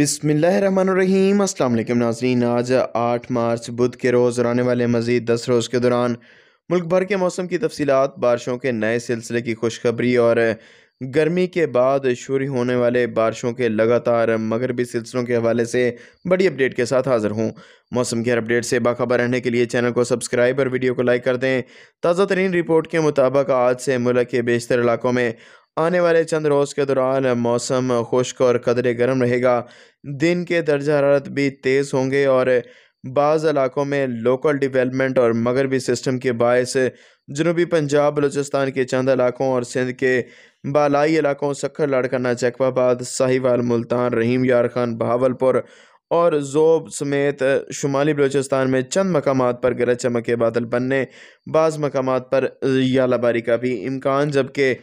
बिसमीम अल्लाम नाजरीन आज आठ मार्च बुध के रोज़ और आने वाले मज़ीद दस रोज़ के दौरान मुल्क भर के मौसम की तफसीत बारिशों के नए सिलसिले की खुशखबरी और गर्मी के बाद शुरू होने वाले बारिशों के लगातार मगरबी सिलसिलों के हवाले से बड़ी अपडेट के साथ हाज़िर हूँ मौसम की हर अपडेट से बाखबर रहने के लिए चैनल को सब्सक्राइब और वीडियो को लाइक कर दें ताज़ा तरीन रिपोर्ट के मुताबिक आज से मुल्क के बेशतर इलाकों में आने वाले चंद रोज़ के दौरान मौसम खुश्क और कदरे गर्म रहेगा दिन के दर्जा हरारत भी तेज़ होंगे और बाज़ इलाकों में लोकल डेवलपमेंट और मगरबी सिस्टम के बायस जनूबी पंजाब बलूचिस्तान के चंद इलाकों और सिंध के बालाई इलाकों सखर लाड़काना चकवाबाद साहिवाल मुल्तान रहीम यार खान बहावलपुर और जोब समेत शुमाली बलोचिस्तान में चंद मकाम पर गरज चमक के बादल बनने बाज़ मकाम पर यालाबारी का भी इम्कान जबकि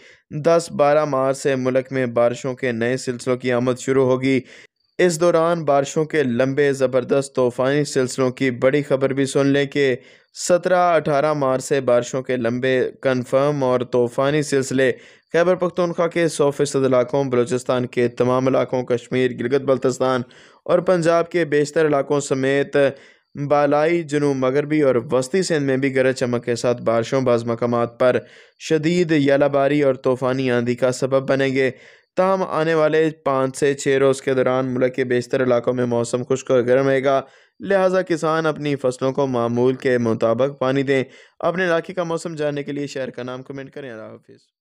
दस बारह मार्च से मुल्क में बारिशों के नए सिलसिलों की आमद शुरू होगी इस दौरान बारिशों के लंबे ज़बरदस्त तूफ़ानी सिलसिलों की बड़ी खबर भी सुन लें कि सत्रह अठारह मार्च से बारिशों के लंबे कन्फर्म और तूफ़ानी सिलसिले खैबर पख्तूनख्वा के सौ फ़ीसद इलाकों बलोचिस्तान के तमाम इलाकों कश्मीर गिलगत बल्तिस्तान और पंजाब के बेशतर इलाकों समेत बालाई जनूब मगरबी और वस्ती सिंध में भी गरज चमक के साथ बारिशों बाज़ मकाम पर शदीद यालाबारी और तूफ़ानी आंधी का सबब बनेंगे तहम आने वाले पाँच से छः रोज़ के दौरान मुल्क के बेशतर इलाकों में मौसम खुश्क और गर्म रहेगा लिहाजा किसान अपनी फसलों को मामूल के मुताबिक पानी दें अपने इलाके का मौसम जानने के लिए शहर का नाम कमेंट करें अल्लाह हाफिज़